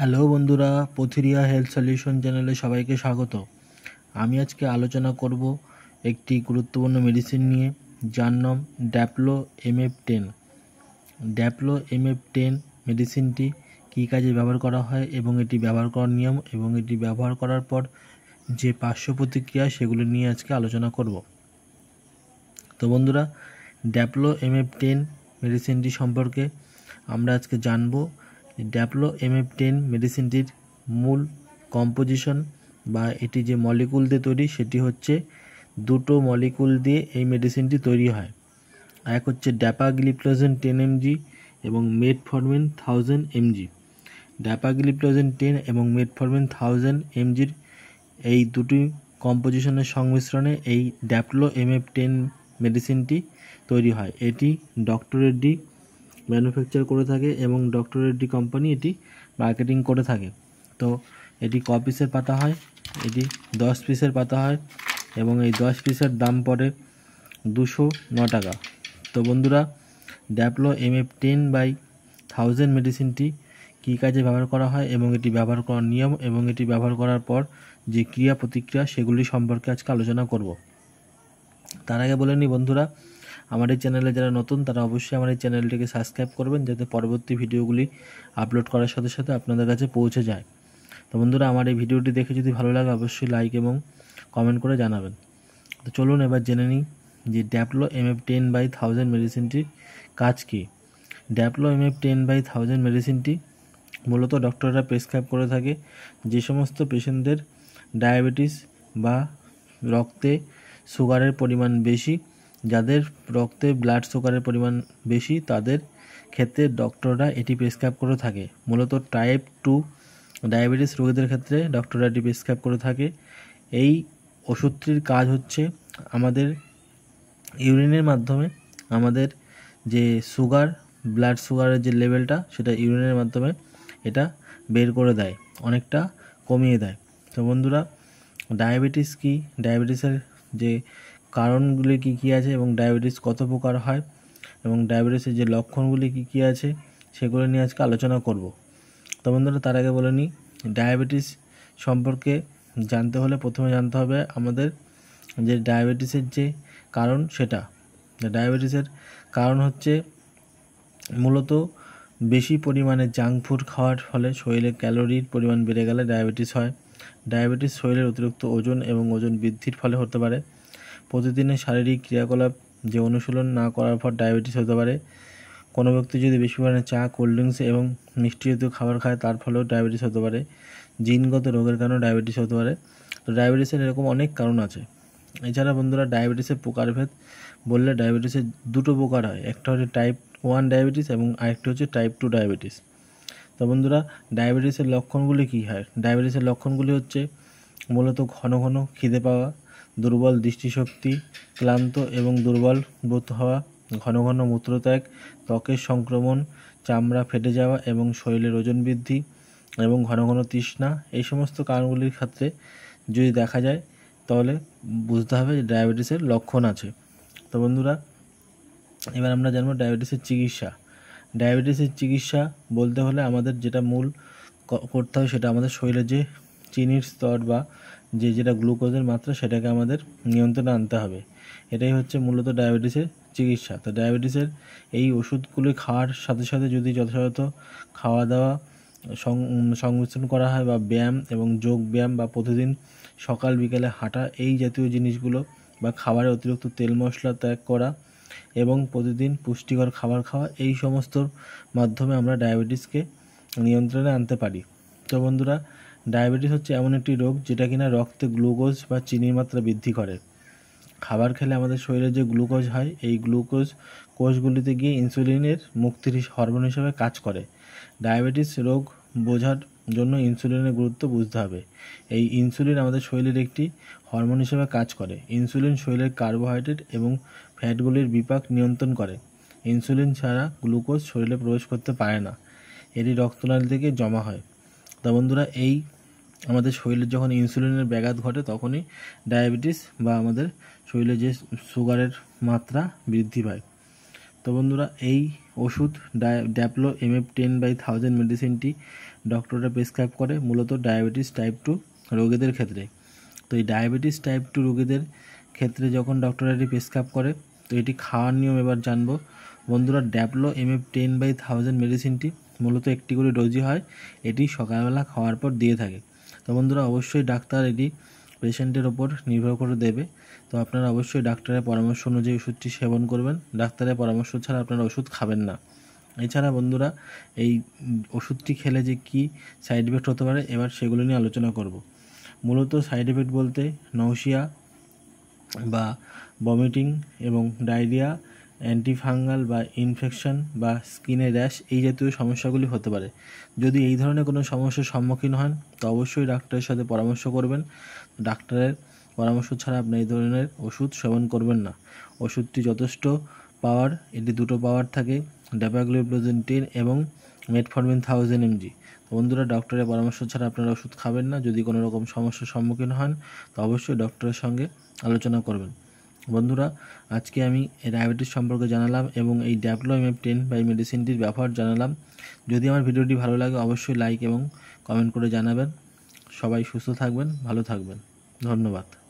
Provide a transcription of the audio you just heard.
hello বন্ধুরা পথিরিয়া health solution চ্যানেলে সবাইকে স্বাগত আমি আজকে আলোচনা করব একটি গুরুত্বপূর্ণ মেডিসিন নিয়ে যার নাম Daplo M F ten Daplo M F ten মেডিসিনটি কী কাজে ব্যবহার করা হয় এবং এটি ব্যবহার করার নিয়ম এবং এটি ব্যবহার করার পর যে পার্শ্ব প্রতিক্রিয়া সেগুলো নিয়ে আজকে আলোচনা করব তো বন্ধুরা ড্যাপলো এম এফ টেন মেডিসিনটি সম্পর্কে আমরা আজকে জানবো ড্যাপলো এমএফ টেন মেডিসিনটির মূল কম্পোজিশন বা এটি যে মলিকুল দিয়ে তৈরি সেটি হচ্ছে দুটো মলিকুল দিয়ে এই মেডিসিনটি তৈরি হয় এক হচ্ছে ড্যাপাগ্লিপ্লোজেন টেন এমজি এবং metformin thousand mg dapagliflozin ten এবং মেটফরমিন থাউজেন্ড এমজির এই দুটি কম্পোজিশনের সংমিশ্রণে এই ড্যাপলো এমএফ টেন মেডিসিনটি তৈরি হয় এটি ডক্টরের ডি ম্যানুফ্যাকচার করে থাকে এবং ডক্টর রেড্ডি কোম্পানি এটি মার্কেটিং করে থাকে তো এটি ক পিসের পাতা হয় এটি দশ পিসের পাতা হয় এবং এই দশ পিসের দাম পড়ে দুশো ন টাকা তো বন্ধুরা Daplo M F ten by thousand মেডিসিনটি কী কাজে ব্যবহার করা হয় এবং এটি ব্যবহার করার নিয়ম এবং এটি ব্যবহার করার পর যে ক্রিয়া প্রতিক্রিয়া সেগুলি সম্পর্কে আজকে আলোচনা করব তার আগে বলে নিই বন্ধুরা আমার এই চ্যানেলে যারা নতুন তারা অবশ্যই আমার এই চ্যানেলটিকে সাবস্ক্রাইব করবেন যাতে পরবর্তী ভিডিওগুলি আপলোড করার সাথে সাথে আপনাদের কাছে পৌঁছে যায় তো বন্ধুরা আমার এই ভিডিওটি দেখে যদি ভালো লাগে অবশ্যই লাইক এবং কমেন্ট করে জানাবেন তো চলুন এবার জেনে নিই যে Daplo M F ten by thousand মেডিসিনটির কাজ কী Daplo M F ten by thousand মেডিসিনটি মূলত ডক্টররা প্রেসক্রাইব করে থাকে যে সমস্ত পেশেন্টদের ডায়াবেটিস বা রক্তে সুগারের পরিমাণ বেশি যাদের রক্তে ব্লাড সুগারের পরিমাণ বেশি তাদের ক্ষেত্রে ডক্টররা এটি প্রেসক্রাইব করে থাকে মূলত টাইপ টু ডায়াবেটিস রোগীদের ক্ষেত্রে ডক্টররা এটি প্রেসক্রাইব করে থাকে এই ওষুধটির কাজ হচ্ছে আমাদের ইউরিনের মাধ্যমে আমাদের যে সুগার ব্লাড সুগারের যে লেভেলটা সেটা ইউরিনের মাধ্যমে এটা বের করে দেয় অনেকটা কমিয়ে দেয় তো বন্ধুরা ডায়াবেটিস কি ডায়াবেটিসের যে কারণগুলি কী কী আছে এবং ডায়াবেটিস কত প্রকার হয় এবং ডায়াবেটিসের যে লক্ষণগুলি কী কী আছে সেগুলো নিয়ে আজকে আলোচনা করব তো বন্ধুরা তার আগে বলে নিই ডায়াবেটিস সম্পর্কে জানতে হলে প্রথমে জানতে হবে আমাদের যে ডায়াবেটিসের যে কারণ সেটা ডায়াবেটিসের কারণ হচ্ছে মূলত বেশি পরিমাণে জাঙ্ক ফুড খাওয়ার ফলে শরীরে ক্যালোরির পরিমাণ বেড়ে গেলে ডায়াবেটিস হয় ডায়াবেটিস শরীরের অতিরিক্ত ওজন এবং ওজন বৃদ্ধির ফলে হতে পারে প্রতিদিনের শারীরিক ক্রিয়াকলাপ যে অনুশীলন না করার পর ডায়াবেটিস হতে পারে কোনো ব্যক্তি যদি বেশি পরিমাণে চা কোল্ড ড্রিঙ্কস এবং মিষ্টি জাতীয় খাবার খায় তার ফলেও ডায়াবেটিস হতে পারে জিনগত রোগের কারণে ডায়াবেটিস হতে পারে তো ডায়াবেটিসের এরকম অনেক কারণ আছে এছাড়া বন্ধুরা ডায়াবেটিসের প্রকারভেদ বললে ডায়াবেটিসের দুটো প্রকার হয় একটা হচ্ছে টাইপ ওয়ান ডায়াবেটিস এবং আরেকটি হচ্ছে টাইপ টু ডায়াবেটিস তো বন্ধুরা ডায়াবেটিসের লক্ষণগুলি কী হয় ডায়াবেটিসের লক্ষণগুলি হচ্ছে মূলত ঘন ঘন খিদে পাওয়া দুর্বল দৃষ্টিশক্তি ক্লান্ত এবং দুর্বল বোধ হওয়া ঘন ঘন মূত্রত্যাগ ত্বকের সংক্রমণ চামড়া ফেটে যাওয়া এবং শরীরের ওজন বৃদ্ধি এবং ঘন ঘন তৃষ্ণা এই সমস্ত কারণগুলির ক্ষেত্রে যদি দেখা যায় তাহলে বুঝতে হবে ডায়াবেটিসের লক্ষণ আছে তো বন্ধুরা এবার আমরা জানবো ডায়াবেটিসের চিকিৎসা ডায়াবেটিসের চিকিৎসা বলতে হলে আমাদের যেটা মূল করতে হবে সেটা আমাদের শরীরে যে চিনির স্তর বা যে যেটা গ্লুকোজের মাত্রা সেটাকে আমাদের নিয়ন্ত্রণে আনতে হবে এটাই হচ্ছে মূলত ডায়াবেটিসের চিকিৎসা তো ডায়াবেটিসের এই ওষুধগুলি খাওয়ার সাথে সাথে যদি যথাযথ খাওয়া দাওয়া সংমিশ্রণ করা হয় বা ব্যায়াম এবং যোগ ব্যায়াম বা প্রতিদিন সকাল বিকেলে হাঁটা এই জাতীয় জিনিসগুলো বা খাবারে অতিরিক্ত তেল মশলা ত্যাগ করা এবং প্রতিদিন পুষ্টিকর খাবার খাওয়া এই সমস্তর মাধ্যমে আমরা ডায়াবেটিসকে নিয়ন্ত্রণে আনতে পারি তো বন্ধুরা ডায়াবেটিস হচ্ছে এমন একটি রোগ যেটা কিনা রক্তে গ্লুকোজ বা চিনির মাত্রা বৃদ্ধি করে খাবার খেলে আমাদের শরীরে যে গ্লুকোজ হয় এই গ্লুকোজ কোষগুলিতে গিয়ে ইনসুলিনের মুক্তির হরমোন হিসাবে কাজ করে ডায়াবেটিস রোগ বোঝার জন্য ইনসুলিনের গুরুত্ব বুঝতে হবে এই ইনসুলিন আমাদের শরীরের একটি হরমোন হিসেবে কাজ করে ইনসুলিন শরীরের কার্বোহাইড্রেট এবং ফ্যাটগুলির বিপাক নিয়ন্ত্রণ করে ইনসুলিন ছাড়া গ্লুকোজ শরীরে প্রবেশ করতে পারে না এটি রক্তনালী থেকে জমা হয় তা বন্ধুরা এই আমাদের শরীরে যখন ইনসুলিনের ব্যাঘাত ঘটে তখনই ডায়াবেটিস বা আমাদের শরীরে যে সুগারের মাত্রা বৃদ্ধি পায় তো বন্ধুরা এই ওষুধ Daplo M F ten by thousand মেডিসিনটি ডক্টররা প্রেসক্রাইব করে মূলত ডায়াবেটিস টাইপ টু রোগীদের ক্ষেত্রে তো এই ডায়াবেটিস টাইপ টু রোগীদের ক্ষেত্রে যখন ডক্টররা এটি প্রেসক্রাইব করে তো এটি খাওয়ার নিয়ম এবার জানবো বন্ধুরা Daplo M F ten by thousand মেডিসিনটি মূলত একটি করে ডোজই হয় এটি সকালবেলা খাওয়ার পর দিয়ে থাকে তো বন্ধুরা অবশ্যই ডাক্তার এটি পেশেন্টের ওপর নির্ভর করে দেবে তো আপনারা অবশ্যই ডাক্তারের পরামর্শ অনুযায়ী ওষুধটি সেবন করবেন ডাক্তারের পরামর্শ ছাড়া আপনারা ওষুধ খাবেন না এছাড়া বন্ধুরা এই ওষুধটি খেলে যে কি সাইড এফেক্ট হতে পারে এবার সেগুলো নিয়ে আলোচনা করব মূলত সাইড এফেক্ট বলতে নৌসিয়া বা বমিটিং এবং ডায়রিয়া অ্যান্টিফাঙ্গাল বা ইনফেকশন বা স্কিনে র্যাশ এই জাতীয় সমস্যাগুলি হতে পারে যদি এই ধরনের কোনো সমস্যার সম্মুখীন হন তো অবশ্যই ডাক্তারের সাথে পরামর্শ করবেন ডাক্তারের পরামর্শ ছাড়া আপনি এই ধরনের ওষুধ সেবন করবেন না ওষুধটি যথেষ্ট পাওয়ার এটি দুটো পাওয়ার থাকে ড্যাপাগ্লিপ্লোজেন টেন এবং মেটফরমিন থাউজেন্ড এমজি বন্ধুরা ডক্টরের পরামর্শ ছাড়া আপনারা ওষুধ খাবেন না যদি কোনো রকম সমস্যার সম্মুখীন হন তো অবশ্যই ডক্টরের সঙ্গে আলোচনা করবেন বন্ধুরা আজকে আমি ডায়াবেটিস সম্পর্কে জানালাম এবং এই ড্যাপলোএমএফ টেন বাই মেডিসিনটির ব্যবহার জানালাম যদি আমার ভিডিওটি ভালো লাগে অবশ্যই লাইক এবং কমেন্ট করে জানাবেন সবাই সুস্থ থাকবেন ভালো থাকবেন ধন্যবাদ